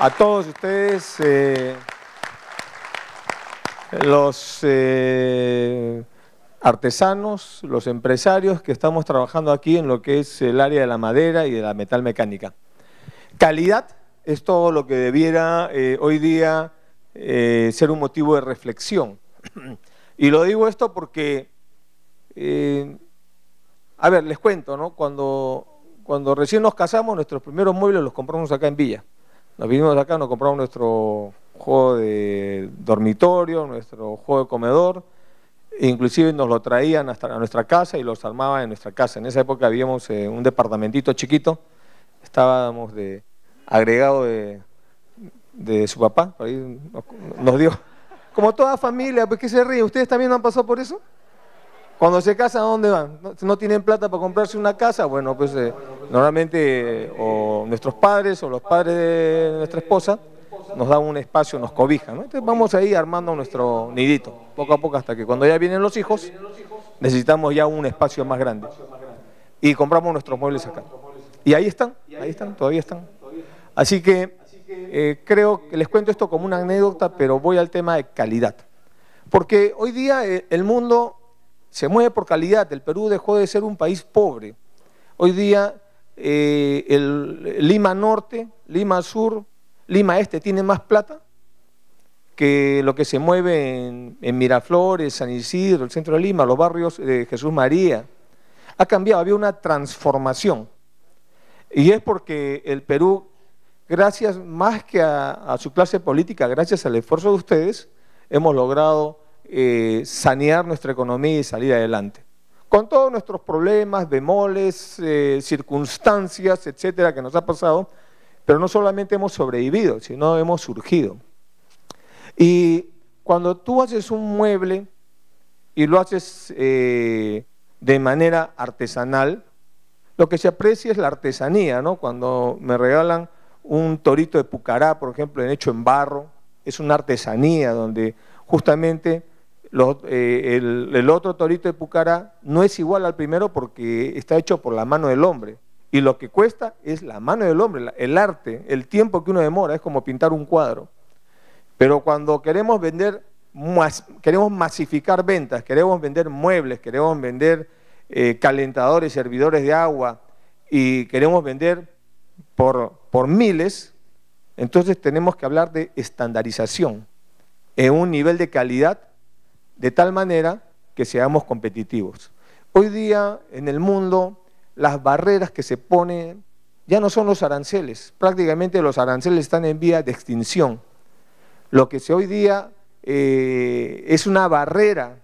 a todos ustedes, eh, los eh, artesanos, los empresarios que estamos trabajando aquí en lo que es el área de la madera y de la metal mecánica. Calidad es todo lo que debiera eh, hoy día ser un motivo de reflexión. Y lo digo esto porque, a ver, les cuento, ¿no? Cuando, cuando recién nos casamos, nuestros primeros muebles los compramos acá en Villa. Nos vinimos de acá, nos compramos nuestro juego de dormitorio, nuestro juego de comedor, inclusive nos lo traían hasta a nuestra casa y los armaban en nuestra casa. En esa época habíamos eh, un departamentito chiquito, estábamos de agregado de, de su papá, por ahí nos, dio. Como toda familia, ¿por pues, qué se ríe, ¿ustedes también han pasado por eso? Cuando se casan, ¿a dónde van? ¿No, tienen plata para comprarse una casa? Bueno, pues eh, normalmente o nuestros padres o los padres de nuestra esposa nos dan un espacio, nos cobijan. Entonces vamos ahí armando nuestro nidito, poco a poco, hasta que cuando ya vienen los hijos, necesitamos ya un espacio más grande. Y compramos nuestros muebles acá. Y ahí están, ahí están, todavía están. Así que eh, creo que les cuento esto como una anécdota, pero voy al tema de calidad. Porque hoy día eh, el mundo se mueve por calidad. El Perú dejó de ser un país pobre. Hoy día eh, Lima Norte, Lima Sur, Lima Este tiene más plata que lo que se mueve en, Miraflores, San Isidro, el centro de Lima, los barrios de Jesús María. Ha cambiado, había una transformación. Y es porque el Perú, gracias más que a su clase política, gracias al esfuerzo de ustedes, hemos logrado eh, sanear nuestra economía y salir adelante. Con todos nuestros problemas, bemoles, eh, circunstancias, etcétera, que nos ha pasado, pero no solamente hemos sobrevivido, sino hemos surgido. Y cuando tú haces un mueble y lo haces eh, de manera artesanal, lo que se aprecia es la artesanía, ¿no? Cuando me regalan un torito de pucará, por ejemplo, hecho en barro, es una artesanía donde justamente eh, el, otro torito de Pucará no es igual al primero porque está hecho por la mano del hombre. Y lo que cuesta es la mano del hombre, el arte, el tiempo que uno demora, es como pintar un cuadro. Pero cuando queremos vender, queremos masificar ventas, queremos vender muebles, queremos vender eh, calentadores, servidores de agua y queremos vender por, por miles, entonces tenemos que hablar de estandarización en un nivel de calidad de tal manera que seamos competitivos. Hoy día en el mundo las barreras que se ponen ya no son los aranceles, prácticamente los aranceles están en vía de extinción. Lo que se hoy día eh, es una barrera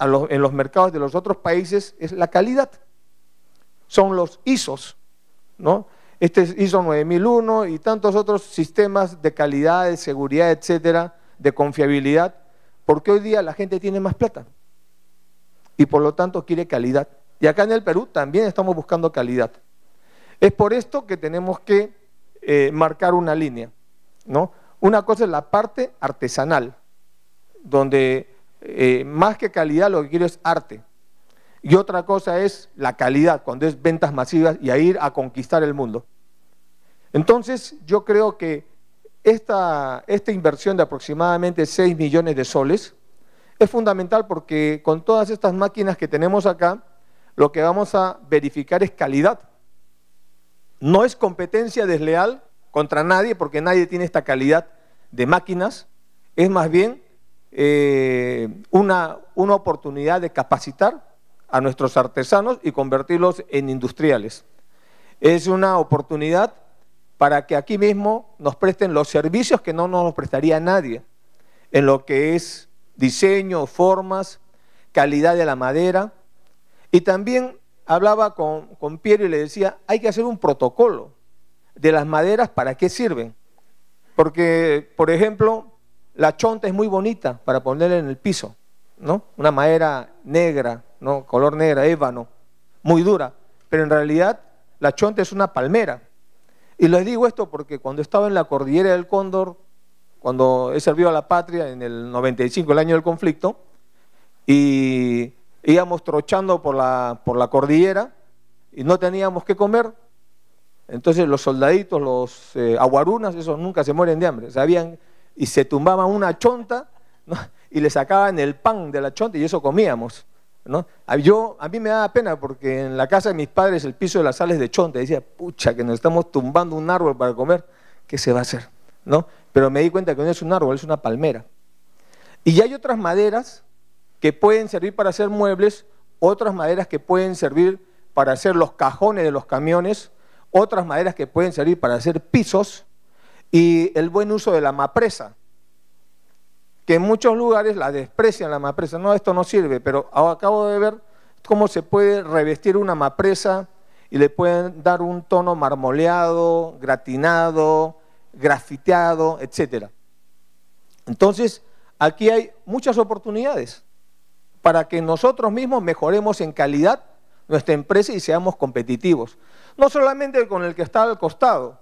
en los mercados de los otros países es la calidad. Son los ISOs, ¿no? Este ISO 9001 y tantos otros sistemas de calidad, de seguridad, etcétera, de confiabilidad, porque hoy día la gente tiene más plata y por lo tanto quiere calidad. Y acá en el Perú también estamos buscando calidad. Es por esto que tenemos que eh, marcar una línea. ¿no? Una cosa es la parte artesanal, donde eh, más que calidad lo que quiero es arte. Y otra cosa es la calidad, cuando es ventas masivas y a ir a conquistar el mundo. Entonces yo creo que esta, inversión de aproximadamente 6 millones de soles es fundamental porque con todas estas máquinas que tenemos acá, lo que vamos a verificar es calidad. No es competencia desleal contra nadie porque nadie tiene esta calidad de máquinas, es más bien eh, una, una oportunidad de capacitar a nuestros artesanos y convertirlos en industriales. Es una oportunidad para que aquí mismo nos presten los servicios que no nos prestaría nadie, en lo que es diseño, formas, calidad de la madera. Y también hablaba con, con Piero y le decía, hay que hacer un protocolo de las maderas para qué sirven. Porque, por ejemplo, la chonta es muy bonita para ponerla en el piso, ¿no? Una madera negra, ¿no? Color negra, ébano, muy dura. Pero en realidad la chonta es una palmera. Y les digo esto porque cuando estaba en la cordillera del Cóndor, cuando he servido a la patria en el 95, el año del conflicto, y íbamos trochando por la, por la cordillera y no teníamos que comer. Entonces los soldaditos, los eh, aguarunas, esos nunca se mueren de hambre, sabían, y se tumbaban una chonta y le sacaban el pan de la chonta y eso comíamos. Yo, a mí me daba pena porque en la casa de mis padres el piso de las sales de chonte. Decía, pucha, que nos estamos tumbando un árbol para comer, ¿qué se va a hacer? ¿No? Pero me di cuenta que no es un árbol, es una palmera. Y hay otras maderas que pueden servir para hacer muebles, otras maderas que pueden servir para hacer los cajones de los camiones, otras maderas que pueden servir para hacer pisos y el buen uso de la mapresa, que en muchos lugares la desprecian la mapresa. No, esto no sirve, pero acabo de ver cómo se puede revestir una mapresa y le pueden dar un tono marmoleado, gratinado, grafiteado, etc. Entonces, aquí hay muchas oportunidades para que nosotros mismos mejoremos en calidad nuestra empresa y seamos competitivos. No solamente con el que está al costado,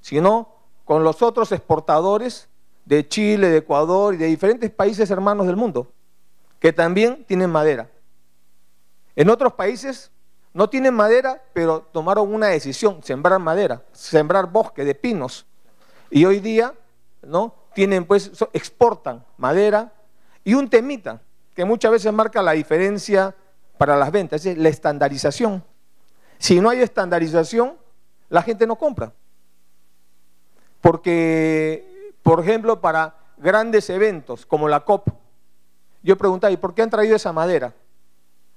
sino con los otros exportadores de Chile, de Ecuador y de diferentes países hermanos del mundo, que también tienen madera. En otros países no tienen madera, pero tomaron una decisión, sembrar madera, sembrar bosque de pinos. Y hoy día, ¿no? Tienen pues exportan madera y un temita que muchas veces marca la diferencia para las ventas, es la estandarización. Si no hay estandarización, la gente no compra. Porque por ejemplo, para grandes eventos como la COP. Yo preguntaba, ¿y por qué han traído esa madera?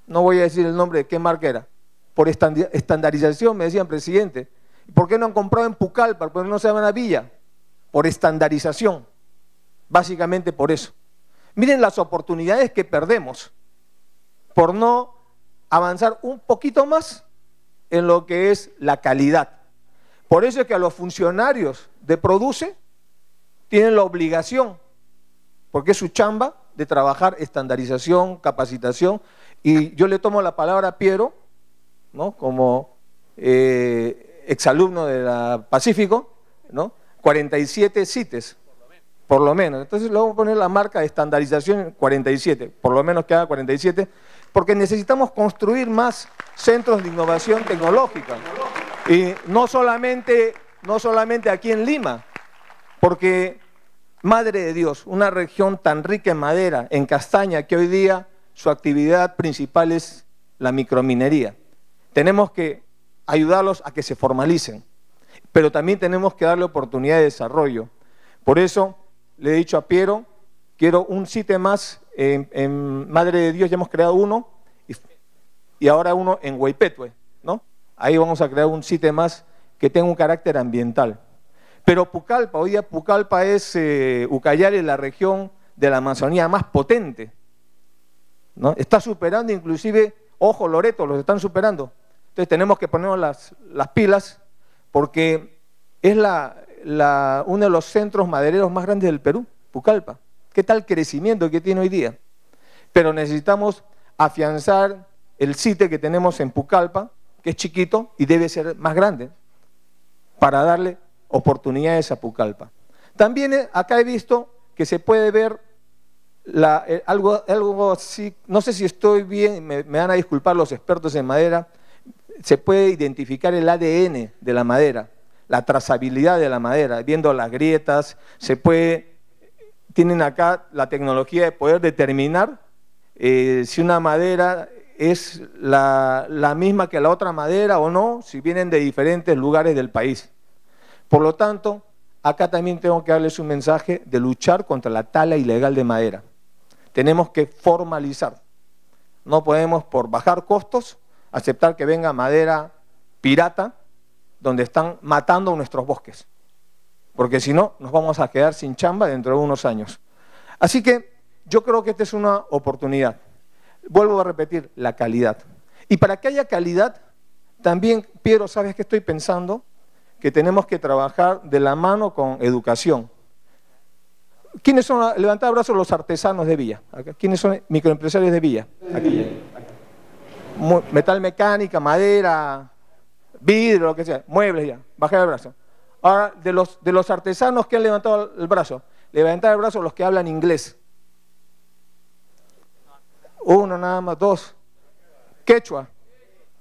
No voy a decir el nombre de qué marca era. Por estandarización, me decían, presidente. ¿Por qué no han comprado en Pucallpa? ¿Por qué no se llaman a Villa? Por estandarización. Básicamente por eso. Miren las oportunidades que perdemos por no avanzar un poquito más en lo que es la calidad. Por eso es que a los funcionarios de Produce tienen la obligación, porque es su chamba, de trabajar estandarización, capacitación. Y yo le tomo la palabra a Piero, ¿no? como eh, exalumno de la Pacífico, ¿no? 47 CITES, por lo menos. Entonces le vamos a poner la marca de estandarización 47, por lo menos que haga 47, porque necesitamos construir más centros de innovación tecnológica. Y no solamente, no solamente aquí en Lima, porque Madre de Dios, una región tan rica en madera, en castaña, que hoy día su actividad principal es la microminería. Tenemos que ayudarlos a que se formalicen, pero también tenemos que darle oportunidad de desarrollo. Por eso le he dicho a Piero, quiero un sitio más en, Madre de Dios, ya hemos creado uno, y, ahora uno en Huaypetue, ¿no? Ahí vamos a crear un sitio más que tenga un carácter ambiental. Pero Pucallpa, hoy día Pucallpa es eh, Ucayali, la región de la Amazonía más potente. ¿no? Está superando inclusive, ojo, Loreto, los están superando. Entonces tenemos que ponernos las, pilas porque es la, la, uno de los centros madereros más grandes del Perú, Pucallpa. ¿Qué tal crecimiento que tiene hoy día? Pero necesitamos afianzar el sitio que tenemos en Pucallpa, que es chiquito y debe ser más grande, para darle oportunidades a Apucalpa. También eh, acá he visto que se puede ver eh, algo, algo así, no sé si estoy bien, me, me van a disculpar los expertos en madera, se puede identificar el ADN de la madera, la trazabilidad de la madera, viendo las grietas, se puede, tienen acá la tecnología de poder determinar eh, si una madera es la, la, misma que la otra madera o no, si vienen de diferentes lugares del país. Por lo tanto, acá también tengo que darles un mensaje de luchar contra la tala ilegal de madera. Tenemos que formalizar. No podemos, por bajar costos, aceptar que venga madera pirata, donde están matando nuestros bosques. Porque si no, nos vamos a quedar sin chamba dentro de unos años. Así que yo creo que esta es una oportunidad. Vuelvo a repetir, la calidad. Y para que haya calidad, también, Piero, ¿sabes qué estoy pensando? que tenemos que trabajar de la mano con educación. ¿Quiénes son, levantar brazo, los artesanos de Villa? ¿Quiénes son microempresarios de Villa? Aquí. Metal mecánica, madera, vidrio, lo que sea, muebles ya, bajar el brazo. Ahora, de los, de los artesanos que han levantado el brazo, levantar el brazo los que hablan inglés. Uno nada más, dos. Quechua.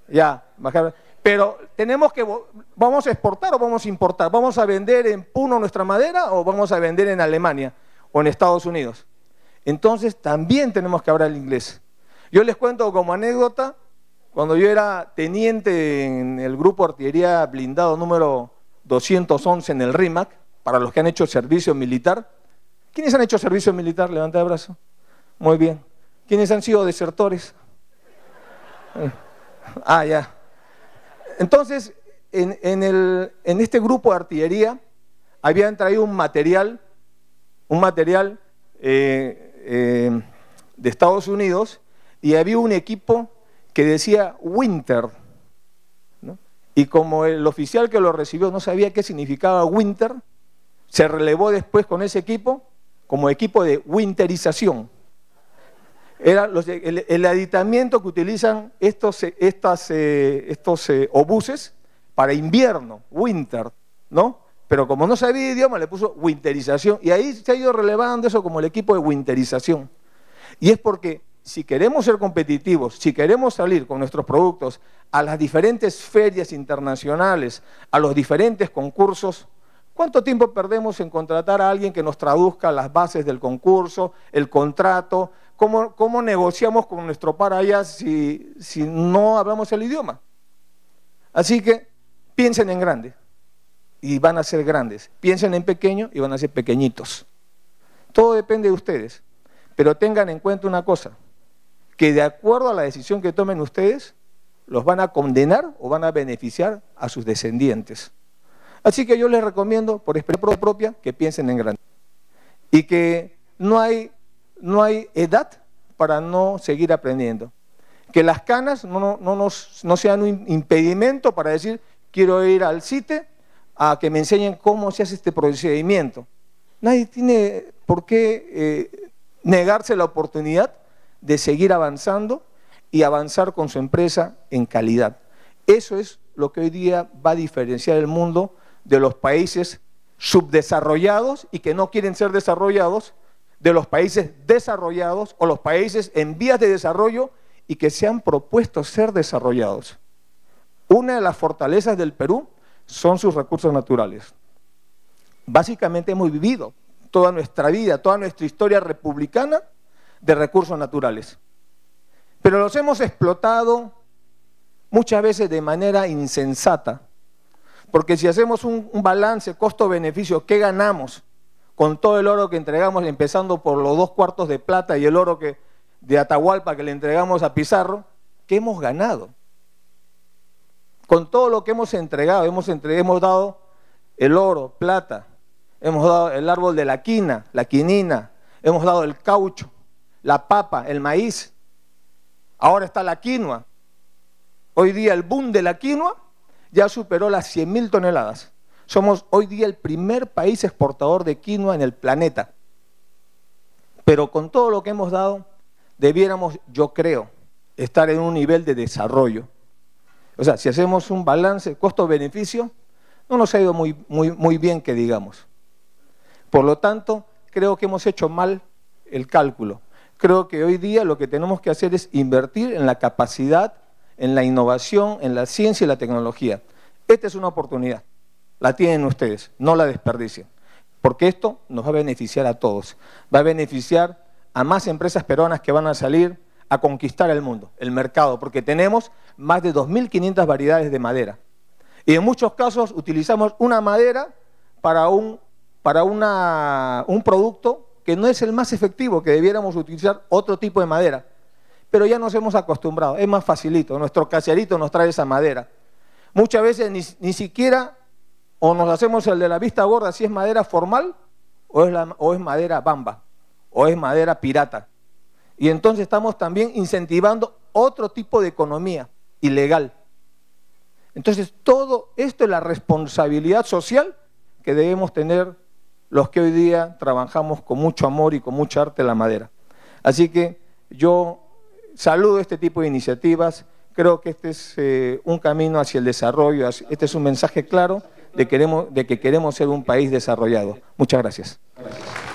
Ya, bajar. Pero tenemos que, vamos a exportar o vamos a importar, vamos a vender en Puno nuestra madera o vamos a vender en Alemania o en Estados Unidos. Entonces también tenemos que hablar el inglés. Yo les cuento como anécdota, cuando yo era teniente en el grupo artillería blindado número 211 en el RIMAC, para los que han hecho servicio militar, ¿quiénes han hecho servicio militar? Levanta el brazo. Muy bien. ¿Quiénes han sido desertores? Ah, ya. Entonces, en, este grupo de artillería habían traído un material, un material eh, eh, de Estados Unidos, y había un equipo que decía Winter. Y como el oficial que lo recibió no sabía qué significaba Winter, se relevó después con ese equipo como equipo de winterización. Era el, aditamiento que utilizan estos, eh, estas, eh, estos eh, obuses para invierno, winter, ¿no? Pero como no sabía idioma, le puso winterización. Y ahí se ha ido relevando eso como el equipo de winterización. Y es porque si queremos ser competitivos, si queremos salir con nuestros productos a las diferentes ferias internacionales, a los diferentes concursos, ¿cuánto tiempo perdemos en contratar a alguien que nos traduzca las bases del concurso, el contrato, ¿Cómo, negociamos con nuestro par allá si, si no hablamos el idioma? Así que piensen en grande y van a ser grandes. Piensen en pequeño y van a ser pequeñitos. Todo depende de ustedes. Pero tengan en cuenta una cosa, que de acuerdo a la decisión que tomen ustedes, los van a condenar o van a beneficiar a sus descendientes. Así que yo les recomiendo, por experiencia propia, que piensen en grande. Y que no hay no hay edad para no seguir aprendiendo. Que las canas no, no sean un impedimento para decir, quiero ir al CITE a que me enseñen cómo se hace este procedimiento. Nadie tiene por qué eh, negarse la oportunidad de seguir avanzando y avanzar con su empresa en calidad. Eso es lo que hoy día va a diferenciar el mundo de los países subdesarrollados y que no quieren ser desarrollados de los países desarrollados o los países en vías de desarrollo y que se han propuesto ser desarrollados. Una de las fortalezas del Perú son sus recursos naturales. Básicamente hemos vivido toda nuestra vida, toda nuestra historia republicana de recursos naturales. Pero los hemos explotado muchas veces de manera insensata. Porque si hacemos un balance costo-beneficio, ¿qué ganamos? con todo el oro que entregamos, empezando por los dos cuartos de plata y el oro que, de Atahualpa que le entregamos a Pizarro, ¿qué hemos ganado? Con todo lo que hemos entregado, hemos, entre, hemos dado el oro, plata, hemos dado el árbol de la quina, la quinina, hemos dado el caucho, la papa, el maíz, ahora está la quinoa. Hoy día el boom de la quinoa ya superó las 100.000 toneladas. Somos hoy día el primer país exportador de quinoa en el planeta. Pero con todo lo que hemos dado, debiéramos, yo creo, estar en un nivel de desarrollo. O sea, si hacemos un balance costo-beneficio, no nos ha ido muy, muy, muy bien, que digamos. Por lo tanto, creo que hemos hecho mal el cálculo. Creo que hoy día lo que tenemos que hacer es invertir en la capacidad, en la innovación, en la ciencia y la tecnología. Esta es una oportunidad. La tienen ustedes, no la desperdicien, porque esto nos va a beneficiar a todos. Va a beneficiar a más empresas peruanas que van a salir a conquistar el mundo, el mercado, porque tenemos más de 2.500 variedades de madera. Y en muchos casos utilizamos una madera para, un, para una, un producto que no es el más efectivo, que debiéramos utilizar otro tipo de madera. Pero ya nos hemos acostumbrado, es más facilito, nuestro caserito nos trae esa madera. Muchas veces ni siquiera o nos hacemos el de la vista gorda si es madera formal o es, madera bamba o es madera pirata. Y entonces estamos también incentivando otro tipo de economía ilegal. Entonces, todo esto es la responsabilidad social que debemos tener los que hoy día trabajamos con mucho amor y con mucha arte la madera. Así que yo saludo este tipo de iniciativas, creo que este es eh, un camino hacia el desarrollo, este es un mensaje claro de, que queremos ser un país desarrollado. Muchas gracias.